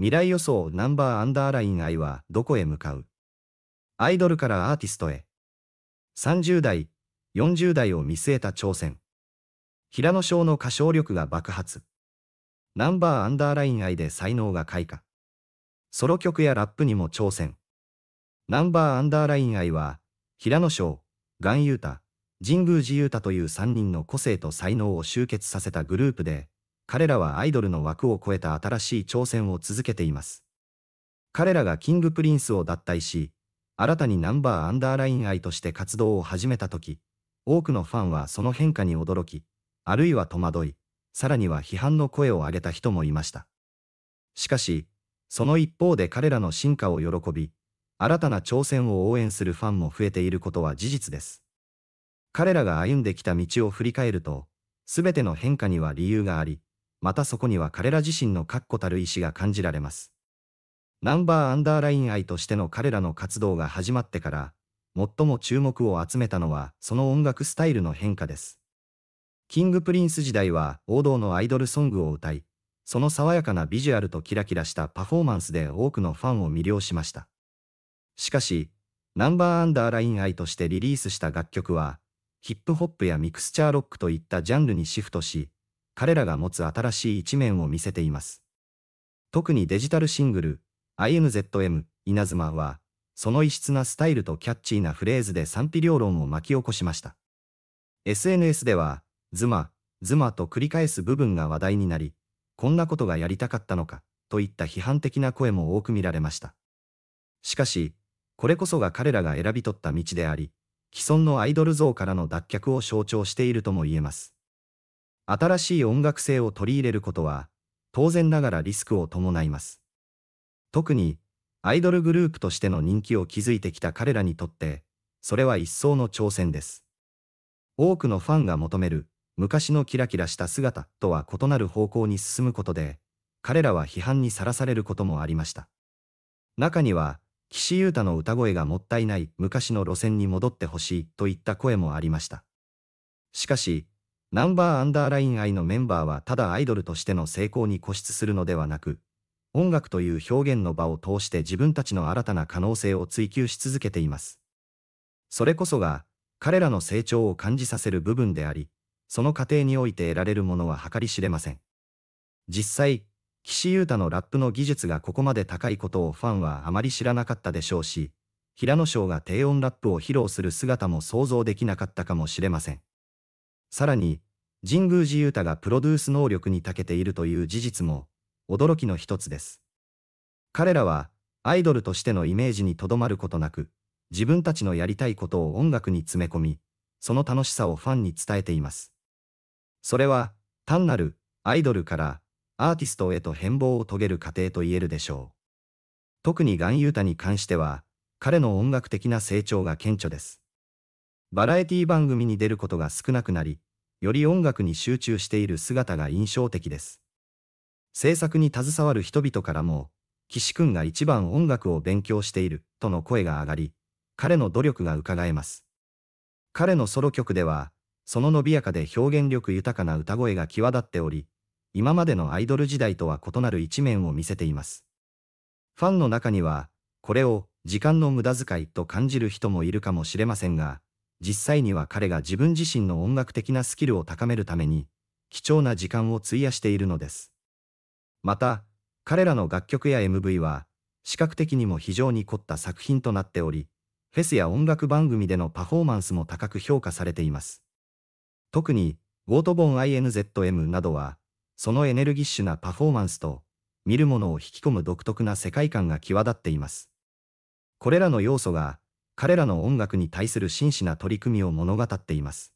未来予想ナンバーアンダーライン愛はどこへ向かうアイドルからアーティストへ。30代、40代を見据えた挑戦。平野翔の歌唱力が爆発。ナンバーアンダーライン愛で才能が開花。ソロ曲やラップにも挑戦。ナンバーアンダーライン愛は、平野翔、岩優太、神宮寺優太という3人の個性と才能を集結させたグループで、彼らはアイドルの枠を超えた新しい挑戦を続けています。彼らがキングプリンスを脱退し、新たにナンバーアンダーライン愛として活動を始めた時、多くのファンはその変化に驚き、あるいは戸惑い、さらには批判の声を上げた人もいました。しかし、その一方で彼らの進化を喜び、新たな挑戦を応援するファンも増えていることは事実です。彼らが歩んできた道を振り返ると、すべての変化には理由があり、またそこには彼ら自身の確固たる意志が感じられます。ナンバーアンダーライン愛としての彼らの活動が始まってから、最も注目を集めたのはその音楽スタイルの変化です。キングプリンス時代は王道のアイドルソングを歌い、その爽やかなビジュアルとキラキラしたパフォーマンスで多くのファンを魅了しました。しかし、ナンバーアンダーライン愛としてリリースした楽曲は、ヒップホップやミクスチャーロックといったジャンルにシフトし、彼らが持つ新しい一面を見せています。特にデジタルシングル、IMZM、稲妻は、その異質なスタイルとキャッチーなフレーズで賛否両論を巻き起こしました。SNS では、ズマ、ズマと繰り返す部分が話題になり、こんなことがやりたかったのか、といった批判的な声も多く見られました。しかし、これこそが彼らが選び取った道であり、既存のアイドル像からの脱却を象徴しているとも言えます。新しい音楽性を取り入れることは、当然ながらリスクを伴います。特に、アイドルグループとしての人気を築いてきた彼らにとって、それは一層の挑戦です。多くのファンが求める、昔のキラキラした姿とは異なる方向に進むことで、彼らは批判にさらされることもありました。中には、岸優太の歌声がもったいない昔の路線に戻ってほしいといった声もありました。しかし、ナンバーアンダーライン愛のメンバーはただアイドルとしての成功に固執するのではなく、音楽という表現の場を通して自分たちの新たな可能性を追求し続けています。それこそが、彼らの成長を感じさせる部分であり、その過程において得られるものは計り知れません。実際、岸優太のラップの技術がここまで高いことをファンはあまり知らなかったでしょうし、平野翔が低音ラップを披露する姿も想像できなかったかもしれません。さらに、神宮寺勇太がプロデュース能力に長けているという事実も、驚きの一つです。彼らは、アイドルとしてのイメージにとどまることなく、自分たちのやりたいことを音楽に詰め込み、その楽しさをファンに伝えています。それは、単なる、アイドルから、アーティストへと変貌を遂げる過程と言えるでしょう。特にガンユータに関しては、彼の音楽的な成長が顕著です。バラエティ番組に出ることが少なくなり、より音楽に集中している姿が印象的です。制作に携わる人々からも、岸くんが一番音楽を勉強している、との声が上がり、彼の努力が伺えます。彼のソロ曲では、その伸びやかで表現力豊かな歌声が際立っており、今までのアイドル時代とは異なる一面を見せています。ファンの中には、これを時間の無駄遣いと感じる人もいるかもしれませんが、実際には彼が自分自身の音楽的なスキルを高めるために、貴重な時間を費やしているのです。また、彼らの楽曲や MV は、視覚的にも非常に凝った作品となっており、フェスや音楽番組でのパフォーマンスも高く評価されています。特に、ゴートボン INZM などは、そのエネルギッシュなパフォーマンスと、見る者を引き込む独特な世界観が際立っています。これらの要素が、彼らの音楽に対する真摯な取り組みを物語っています。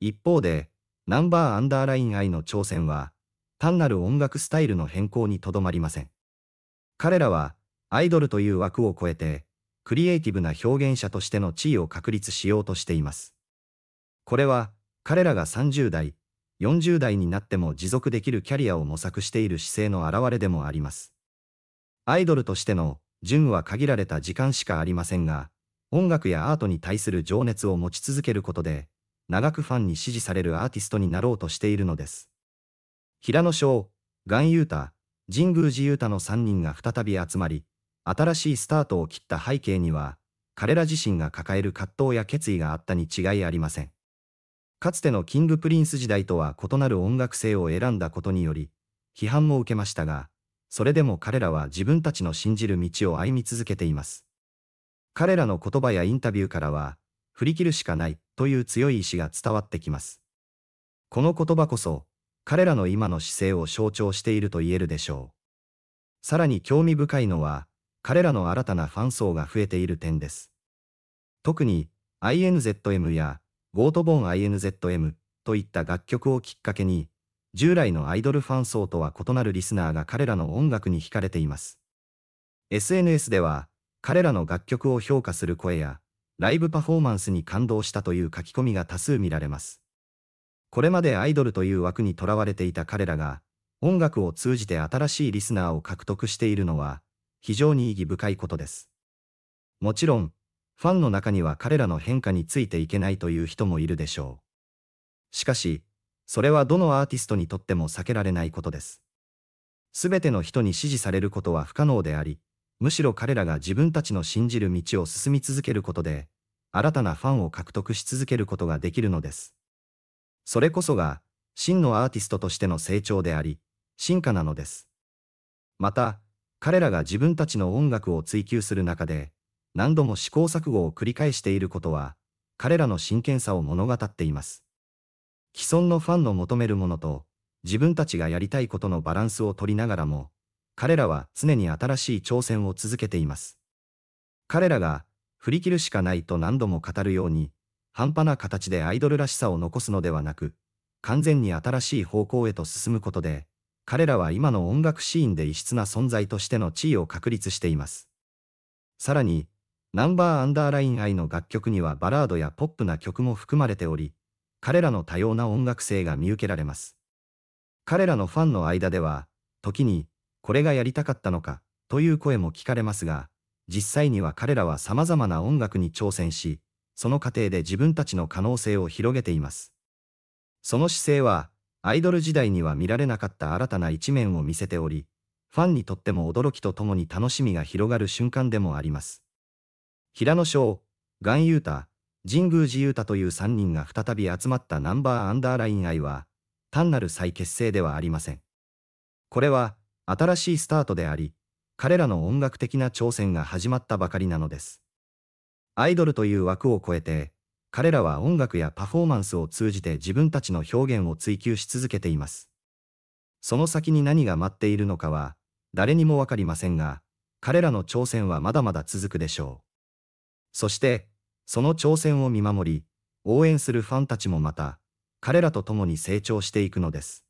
一方で、ナンバーアンダーライン愛の挑戦は、単なる音楽スタイルの変更にとどまりません。彼らは、アイドルという枠を超えて、クリエイティブな表現者としての地位を確立しようとしています。これは、彼らが30代、40代になっても持続できるキャリアを模索している姿勢の表れでもあります。アイドルとしての、純は限られた時間しかありませんが、音楽やアートに対する情熱を持ち続けることで、長くファンに支持されるアーティストになろうとしているのです。平野翔、岩優太、神宮寺優太の3人が再び集まり、新しいスタートを切った背景には、彼ら自身が抱える葛藤や決意があったに違いありません。かつてのキングプリンス時代とは異なる音楽性を選んだことにより、批判も受けましたが、それでも彼らは自分たちの信じる道を歩み続けています。彼らの言葉やインタビューからは、振り切るしかないという強い意志が伝わってきます。この言葉こそ、彼らの今の姿勢を象徴していると言えるでしょう。さらに興味深いのは、彼らの新たなファン層が増えている点です。特に、INZM や、ゴートボーン INZM といった楽曲をきっかけに、従来のアイドルファン層とは異なるリスナーが彼らの音楽に惹かれています。SNS では、彼らの楽曲を評価する声や、ライブパフォーマンスに感動したという書き込みが多数見られます。これまでアイドルという枠にとらわれていた彼らが、音楽を通じて新しいリスナーを獲得しているのは、非常に意義深いことです。もちろん、ファンの中には彼らの変化についていけないという人もいるでしょう。しかし、それはどのアーティストにとっても避けられないことです。すべての人に支持されることは不可能であり、むしろ彼らが自分たちの信じる道を進み続けることで、新たなファンを獲得し続けることができるのです。それこそが、真のアーティストとしての成長であり、進化なのです。また、彼らが自分たちの音楽を追求する中で、何度も試行錯誤を繰り返していることは、彼らの真剣さを物語っています。既存のファンの求めるものと、自分たちがやりたいことのバランスを取りながらも、彼らは常に新しい挑戦を続けています。彼らが、振り切るしかないと何度も語るように、半端な形でアイドルらしさを残すのではなく、完全に新しい方向へと進むことで、彼らは今の音楽シーンで異質な存在としての地位を確立しています。さらに、ナンバーアンダーライン愛の楽曲にはバラードやポップな曲も含まれており、彼らの多様な音楽性が見受けられます。彼らのファンの間では、時に、これがやりたかったのか、という声も聞かれますが、実際には彼らは様々な音楽に挑戦し、その過程で自分たちの可能性を広げています。その姿勢は、アイドル時代には見られなかった新たな一面を見せており、ファンにとっても驚きとともに楽しみが広がる瞬間でもあります。平野翔、ガンユータ、神宮寺ユータという3人が再び集まったナンバーアンダーライン愛は、単なる再結成ではありません。これは、新しいスタートであり、彼らの音楽的な挑戦が始まったばかりなのです。アイドルという枠を超えて、彼らは音楽やパフォーマンスを通じて自分たちの表現を追求し続けています。その先に何が待っているのかは、誰にもわかりませんが、彼らの挑戦はまだまだ続くでしょう。そして、その挑戦を見守り、応援するファンたちもまた、彼らと共に成長していくのです。